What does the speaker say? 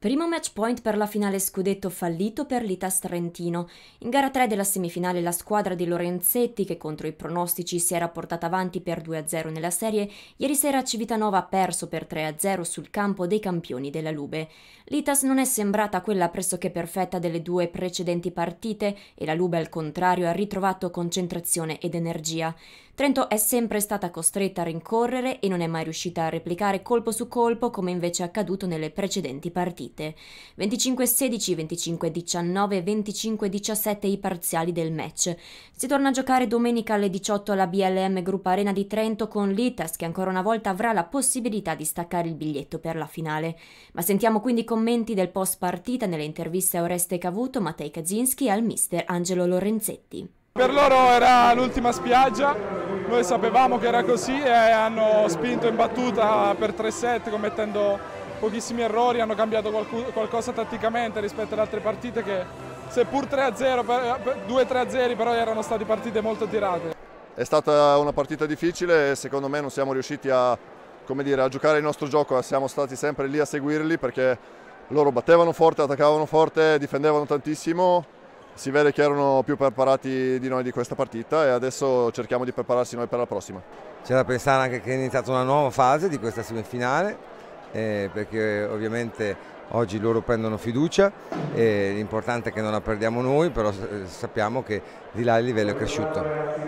Primo match point per la finale scudetto fallito per l'Itas Trentino. In gara 3 della semifinale la squadra di Lorenzetti, che contro i pronostici si era portata avanti per 2-0 nella serie, ieri sera Civitanova ha perso per 3-0 sul campo dei campioni della Lube. L'Itas non è sembrata quella pressoché perfetta delle due precedenti partite e la Lube al contrario ha ritrovato concentrazione ed energia. Trento è sempre stata costretta a rincorrere e non è mai riuscita a replicare colpo su colpo come invece è accaduto nelle precedenti partite. 25-16, 25-19, 25-17 i parziali del match. Si torna a giocare domenica alle 18 alla BLM Group Arena di Trento con l'Itas che ancora una volta avrà la possibilità di staccare il biglietto per la finale. Ma sentiamo quindi i commenti del post partita nelle interviste a Oreste Cavuto, Matei Kaczynski e al mister Angelo Lorenzetti. Per loro era l'ultima spiaggia, noi sapevamo che era così e hanno spinto in battuta per tre set commettendo pochissimi errori, hanno cambiato qualcosa tatticamente rispetto alle altre partite che seppur 3-0, 2-3-0 però erano state partite molto tirate. È stata una partita difficile e secondo me non siamo riusciti a, dire, a giocare il nostro gioco, siamo stati sempre lì a seguirli perché loro battevano forte, attaccavano forte, difendevano tantissimo si vede che erano più preparati di noi di questa partita e adesso cerchiamo di prepararsi noi per la prossima. C'è da pensare anche che è iniziata una nuova fase di questa semifinale eh, perché ovviamente oggi loro prendono fiducia, e eh, l'importante è che non la perdiamo noi, però sappiamo che di là il livello è cresciuto.